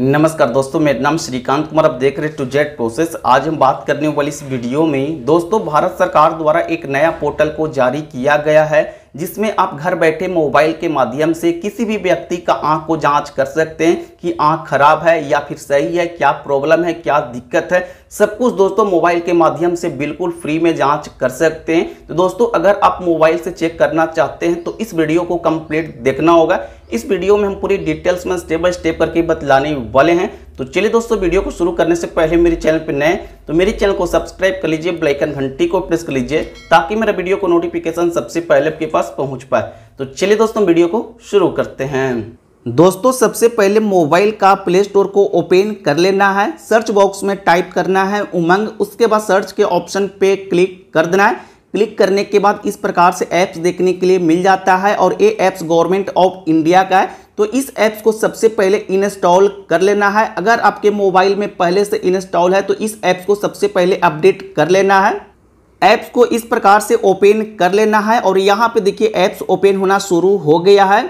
नमस्कार दोस्तों मेरा नाम श्रीकांत कुमार आप देख रहे टू जेड प्रोसेस आज हम बात करने वाली इस वीडियो में दोस्तों भारत सरकार द्वारा एक नया पोर्टल को जारी किया गया है जिसमें आप घर बैठे मोबाइल के माध्यम से किसी भी व्यक्ति का आंख को जांच कर सकते हैं कि आंख खराब है या फिर सही है क्या प्रॉब्लम है क्या दिक्कत है सब कुछ दोस्तों मोबाइल के माध्यम से बिल्कुल फ्री में जांच कर सकते हैं तो दोस्तों अगर आप मोबाइल से चेक करना चाहते हैं तो इस वीडियो को कंप्लीट देखना होगा इस वीडियो में हम पूरी डिटेल्स में स्टेप बाय स्टेप करके बतलाने वाले हैं तो चलिए दोस्तों वीडियो को शुरू करने से पहले मेरे चैनल पर नए तो मेरे चैनल को सब्सक्राइब कर लीजिए ब्लैकन घंटी को प्रेस कर लीजिए ताकि मेरा वीडियो को नोटिफिकेशन सबसे पहले आपके पास पहुँच पाए तो चलिए दोस्तों वीडियो को शुरू करते हैं दोस्तों सबसे पहले मोबाइल का प्ले स्टोर को ओपन कर लेना है सर्च बॉक्स में टाइप करना है उमंग उसके बाद सर्च के ऑप्शन पे क्लिक कर देना है क्लिक करने के बाद इस प्रकार से ऐप्स देखने के लिए मिल जाता है और ये ऐप्स गवर्नमेंट ऑफ इंडिया का है तो इस ऐप्स को सबसे पहले इंस्टॉल कर लेना है अगर आपके मोबाइल में पहले से इंस्टॉल है तो इस ऐप्स को सबसे पहले अपडेट कर लेना है ऐप्स को इस प्रकार से ओपन कर लेना है और यहाँ पे देखिए ऐप्स ओपन होना शुरू हो गया है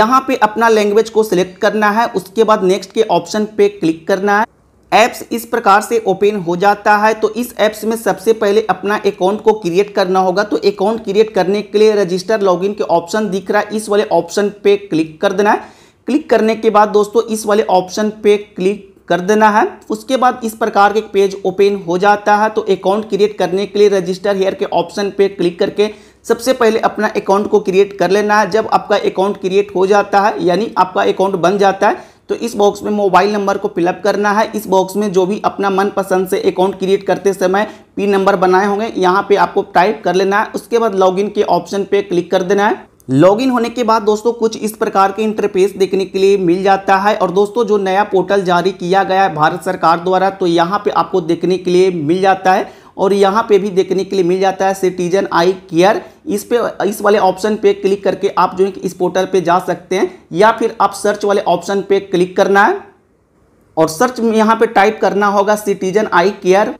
यहाँ पे अपना लैंग्वेज को सिलेक्ट करना है उसके बाद नेक्स्ट के ऑप्शन पे क्लिक करना है ऐप्स इस प्रकार से ओपन हो जाता है तो इस ऐप्स में सबसे पहले अपना अकाउंट को क्रिएट करना होगा तो अकाउंट क्रिएट करने के लिए रजिस्टर लॉगिन के ऑप्शन दिख रहा है इस वाले ऑप्शन पे क्लिक कर देना है क्लिक करने के बाद दोस्तों इस वाले ऑप्शन पे क्लिक कर देना है उसके बाद इस प्रकार के पेज ओपन हो जाता है तो अकाउंट क्रिएट करने के लिए रजिस्टर हेयर के ऑप्शन पे क्लिक करके सबसे पहले अपना अकाउंट को क्रिएट कर लेना है जब आपका अकाउंट क्रिएट हो जाता है यानी आपका अकाउंट बन जाता है तो इस बॉक्स में मोबाइल नंबर को फिलअप करना है इस बॉक्स में जो भी अपना मनपसंद से अकाउंट क्रिएट करते समय पिन नंबर बनाए होंगे यहाँ पे आपको टाइप कर लेना है उसके बाद लॉगिन के ऑप्शन पे क्लिक कर देना है लॉगिन होने के बाद दोस्तों कुछ इस प्रकार के इंटरफेस देखने के लिए मिल जाता है और दोस्तों जो नया पोर्टल जारी किया गया है भारत सरकार द्वारा तो यहाँ पे आपको देखने के लिए मिल जाता है और यहाँ पे भी देखने के लिए मिल जाता है सिटीजन आई केयर इस पे इस वाले ऑप्शन पे क्लिक करके आप जो है इस पोर्टल पे जा सकते हैं या फिर आप सर्च वाले ऑप्शन पे क्लिक करना है और सर्च में यहाँ पे टाइप करना होगा सिटीजन आई केयर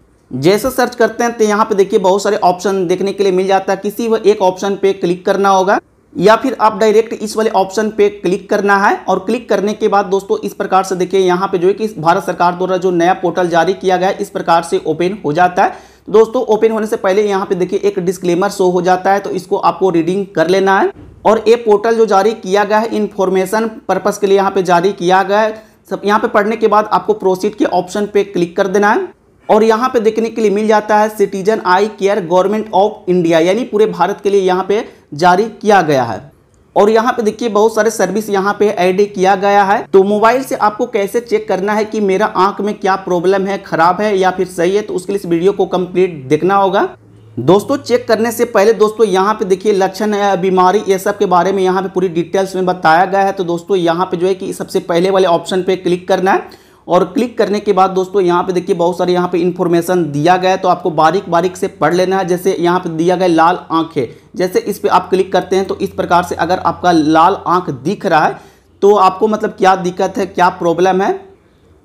जैसे सर्च करते हैं तो यहाँ पे देखिए बहुत सारे ऑप्शन देखने के लिए मिल जाता है किसी एक ऑप्शन पे क्लिक करना होगा या फिर आप डायरेक्ट इस वाले ऑप्शन पे क्लिक करना है और क्लिक करने के बाद दोस्तों इस प्रकार से देखिए यहाँ पे जो है कि भारत सरकार द्वारा जो नया पोर्टल जारी किया गया है इस प्रकार से ओपन हो जाता है तो दोस्तों ओपन होने से पहले यहाँ पे देखिए एक डिस्क्लेमर शो हो जाता है तो इसको आपको रीडिंग कर लेना है और ये पोर्टल जो जारी किया गया है इन्फॉर्मेशन पर्पज़ के लिए यहाँ पे जारी किया गया है सब यहाँ पे पढ़ने के बाद आपको प्रोसीड के ऑप्शन पे क्लिक कर देना है और यहाँ पे देखने के लिए मिल जाता है citizen I care government of India यानी पूरे भारत के लिए यहाँ पे जारी किया गया है और यहाँ पे देखिए बहुत सारे सर्विस यहाँ पे ऐड किया गया है तो मोबाइल से आपको कैसे चेक करना है कि मेरा आंख में क्या प्रॉब्लम है खराब है या फिर सही है तो उसके लिए इस वीडियो को कंप्लीट देखना होगा दोस्तों चेक करने से पहले दोस्तों यहाँ पे देखिए लक्षण बीमारी ये सब के बारे में यहाँ पे पूरी डिटेल्स में बताया गया है तो दोस्तों यहाँ पे जो है कि सबसे पहले वाले ऑप्शन पे क्लिक करना है और क्लिक करने के बाद दोस्तों यहाँ पे देखिए बहुत सारे यहाँ पे इन्फॉर्मेशन दिया गया है तो आपको बारीक बारीक से पढ़ लेना है जैसे यहाँ पे दिया गया लाल आँख है जैसे इस पर आप क्लिक करते हैं तो इस प्रकार से अगर आपका लाल आँख दिख रहा है तो आपको मतलब क्या दिक्कत है क्या प्रॉब्लम है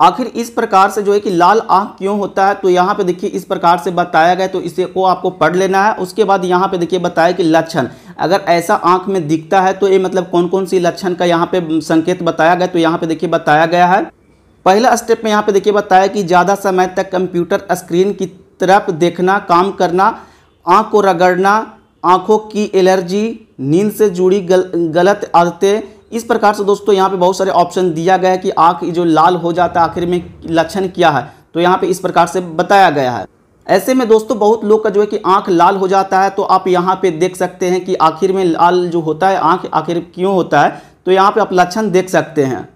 आखिर इस प्रकार से जो है कि लाल आँख क्यों होता है तो यहाँ पे देखिए इस प्रकार से बताया गया तो इसे को आपको पढ़ लेना है उसके बाद यहाँ पे देखिए बताया कि लक्षण अगर ऐसा आँख में दिखता है तो ये मतलब कौन कौन सी लक्षण का यहाँ पे संकेत बताया गया तो यहाँ पे देखिए बताया गया है पहला स्टेप में यहाँ पे देखिए बताया कि ज़्यादा समय तक कंप्यूटर स्क्रीन की तरफ देखना काम करना आँख को रगड़ना आँखों की एलर्जी नींद से जुड़ी गल, गलत आदतें इस प्रकार से दोस्तों यहाँ पे बहुत सारे ऑप्शन दिया गया है कि आँख जो लाल हो जाता है आखिर में लक्षण क्या है तो यहाँ पर इस प्रकार से बताया गया है ऐसे में दोस्तों बहुत लोग का जो है कि आँख लाल हो जाता है तो आप यहाँ पर देख सकते हैं कि आखिर में लाल जो होता है आँख आखिर क्यों होता है तो यहाँ पे आप लक्षण देख सकते हैं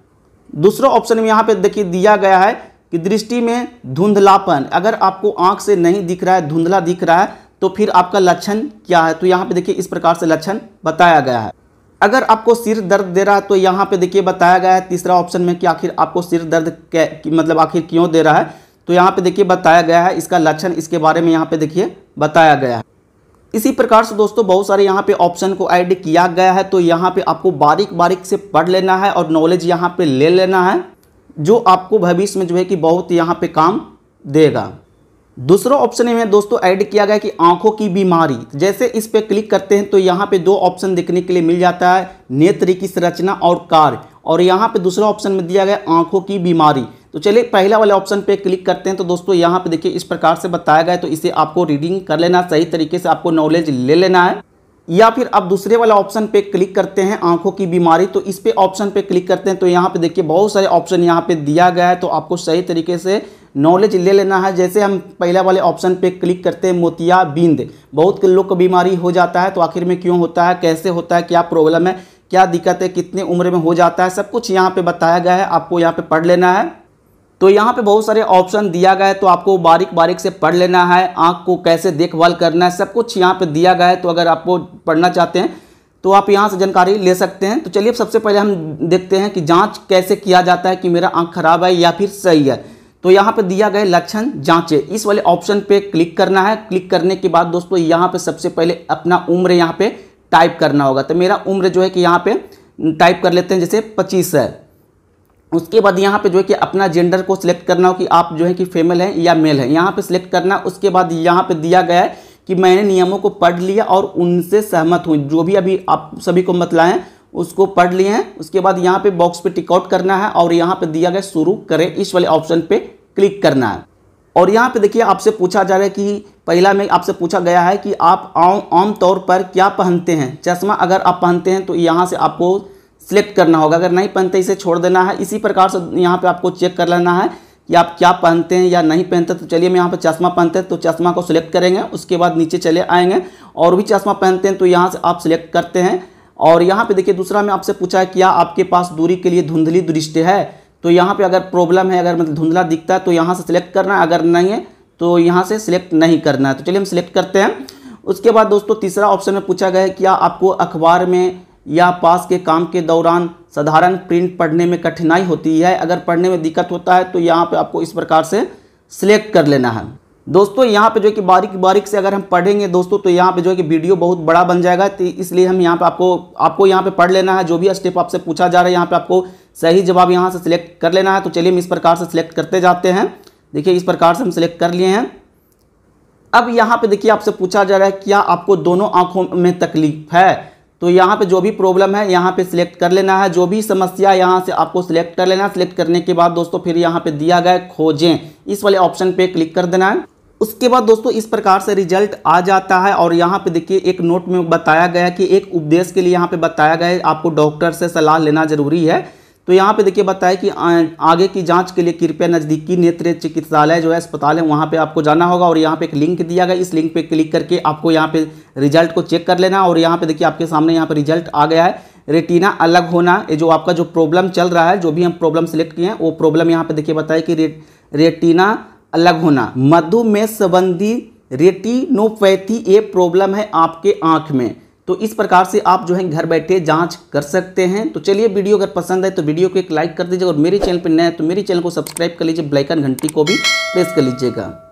दूसरा ऑप्शन में यहाँ पे देखिए दिया गया है कि दृष्टि में धुंधलापन अगर आपको आंख से नहीं दिख रहा है धुंधला दिख रहा है तो फिर आपका लक्षण क्या है तो यहाँ पे देखिए इस प्रकार से लक्षण बताया गया है अगर आपको सिर दर्द दे रहा है तो यहाँ पे देखिए बताया गया है तीसरा ऑप्शन में कि आखिर आपको सिर दर्द मतलब आखिर क्यों दे रहा है तो यहाँ पे देखिए बताया गया है इसका लक्षण इसके बारे में यहाँ पे देखिए बताया गया है इसी प्रकार से दोस्तों बहुत सारे यहाँ पे ऑप्शन को ऐड किया गया है तो यहाँ पे आपको बारीक बारीक से पढ़ लेना है और नॉलेज यहाँ पे ले लेना है जो आपको भविष्य में जो है कि बहुत यहाँ पे काम देगा दूसरा ऑप्शन में दोस्तों ऐड किया गया कि आंखों की बीमारी जैसे इस पर क्लिक करते हैं तो यहाँ पे दो ऑप्शन देखने के लिए मिल जाता है नेत्र की संरचना और कार्य और यहाँ पे दूसरा ऑप्शन में दिया गया आंखों की बीमारी तो चलिए पहला वाले ऑप्शन पे क्लिक करते हैं तो दोस्तों यहाँ पे देखिए इस प्रकार से बताया गया है तो इसे आपको रीडिंग कर लेना सही तरीके से आपको नॉलेज ले लेना है या फिर आप दूसरे वाला ऑप्शन पे क्लिक करते हैं आंखों की बीमारी तो इस पे ऑप्शन पे क्लिक करते हैं तो यहाँ पे देखिए बहुत सारे ऑप्शन यहाँ पे दिया गया है तो आपको सही तरीके से नॉलेज ले लेना है जैसे हम पहला वाले ऑप्शन पे क्लिक करते हैं मोतिया बिंद बहुत लोग को बीमारी हो जाता है तो आखिर में क्यों होता है कैसे होता है क्या प्रॉब्लम है क्या दिक्कत है कितने उम्र में हो जाता है सब कुछ यहाँ पर बताया गया है आपको यहाँ पर पढ़ लेना है तो यहाँ पे बहुत सारे ऑप्शन दिया गया है तो आपको बारीक बारीक से पढ़ लेना है आँख को कैसे देखभाल करना है सब कुछ यहाँ पे दिया गया है तो अगर आपको पढ़ना चाहते हैं तो आप यहाँ से जानकारी ले सकते हैं तो चलिए सबसे पहले हम देखते हैं कि जांच कैसे किया जाता है कि मेरा आँख खराब है या फिर सही है तो यहाँ पर दिया गया लक्षण जाँचें इस वाले ऑप्शन पर क्लिक करना है क्लिक करने के बाद दोस्तों यहाँ पर सबसे पहले अपना उम्र यहाँ पर टाइप करना होगा तो मेरा उम्र जो है कि यहाँ पर टाइप कर लेते हैं जैसे पच्चीस है उसके बाद यहाँ पे जो है कि अपना जेंडर को सिलेक्ट करना हो कि आप जो है कि फीमेल हैं या मेल हैं यहाँ पे सिलेक्ट करना उसके बाद यहाँ पे दिया गया है कि मैंने नियमों को पढ़ लिया और उनसे सहमत हुई जो भी अभी आप सभी को मतलाएँ उसको पढ़ लिए हैं उसके बाद यहाँ पे बॉक्स पे टिकआउट करना है और यहाँ पे दिया गया शुरू करें इस वाले ऑप्शन पे क्लिक करना है और यहाँ पे देखिए आपसे पूछा जा रहा है कि पहला में आपसे पूछा गया है कि आप आम तौर पर क्या पहनते हैं चश्मा अगर आप पहनते हैं तो यहाँ से आपको सिलेक्ट करना होगा अगर नहीं पहनते इसे छोड़ देना है इसी प्रकार से यहाँ पे आपको चेक कर लेना है कि आप क्या पहनते हैं या नहीं पहनते तो चलिए हम यहाँ पे चश्मा पहनते हैं तो चश्मा को सिलेक्ट करेंगे उसके बाद नीचे चले आएंगे और भी चश्मा पहनते हैं तो यहाँ से आप सिलेक्ट करते हैं और यहाँ पे देखिए दूसरा में आपसे पूछा है क्या आपके पास दूरी के लिए धुंधली दृष्टि है तो यहाँ पर अगर प्रॉब्लम है अगर मतलब धुंधला दिखता है तो यहाँ से सिलेक्ट करना है अगर नहीं है तो यहाँ से सिलेक्ट नहीं करना है तो चलिए हम सिलेक्ट करते हैं उसके बाद दोस्तों तीसरा ऑप्शन में पूछा गया है क्या आपको अखबार में या पास के काम के दौरान साधारण प्रिंट पढ़ने में कठिनाई होती है अगर पढ़ने में दिक्कत होता है तो यहाँ पे आपको इस प्रकार से सिलेक्ट कर लेना है दोस्तों यहाँ पे जो कि बारीक बारीक से अगर हम पढ़ेंगे दोस्तों तो यहाँ पे जो है कि वीडियो बहुत बड़ा बन जाएगा तो इसलिए हम यहाँ पे आपको आपको यहाँ पे पढ़ लेना है जो भी स्टेप आपसे पूछा जा रहा है यहाँ पे आपको सही जवाब यहाँ से सिलेक्ट कर लेना है तो चलिए हम इस प्रकार से सिलेक्ट करते जाते हैं देखिए इस प्रकार से हम सिलेक्ट कर लिए हैं अब यहाँ पे देखिए आपसे पूछा जा रहा है क्या आपको दोनों आँखों में तकलीफ है तो यहाँ पे जो भी प्रॉब्लम है यहाँ पे सिलेक्ट कर लेना है जो भी समस्या यहाँ से आपको सिलेक्ट कर लेना है सिलेक्ट करने के बाद दोस्तों फिर यहाँ पे दिया गया खोजें इस वाले ऑप्शन पे क्लिक कर देना है उसके बाद दोस्तों इस प्रकार से रिजल्ट आ जाता है और यहाँ पे देखिए एक नोट में बताया गया कि एक उपदेश के लिए यहाँ पे बताया गया आपको डॉक्टर से सलाह लेना जरूरी है तो यहाँ पे देखिए बताया कि आगे की जांच के लिए कृपया नज़दीकी नेत्र चिकित्सालय जो है अस्पताल है वहाँ पे आपको जाना होगा और यहाँ पे एक लिंक दिया गया इस लिंक पे क्लिक करके आपको यहाँ पे रिजल्ट को चेक कर लेना और यहाँ पे देखिए आपके सामने यहाँ पे रिजल्ट आ गया है रेटिना अलग होना ये जो आपका जो प्रॉब्लम चल रहा है जो भी हम प्रॉब्लम सेलेक्ट किए हैं वो प्रॉब्लम यहाँ पर देखिए बताया कि रे, रेटिना अलग होना मधुमेह संबंधी रेटिनोपैथी ये प्रॉब्लम है आपके आँख में तो इस प्रकार से आप जो है घर बैठे जांच कर सकते हैं तो चलिए वीडियो अगर पसंद है तो वीडियो को एक लाइक कर दीजिएगा और मेरे चैनल पर नया तो मेरे चैनल को सब्सक्राइब कर लीजिए ब्लैकन घंटी को भी प्रेस कर लीजिएगा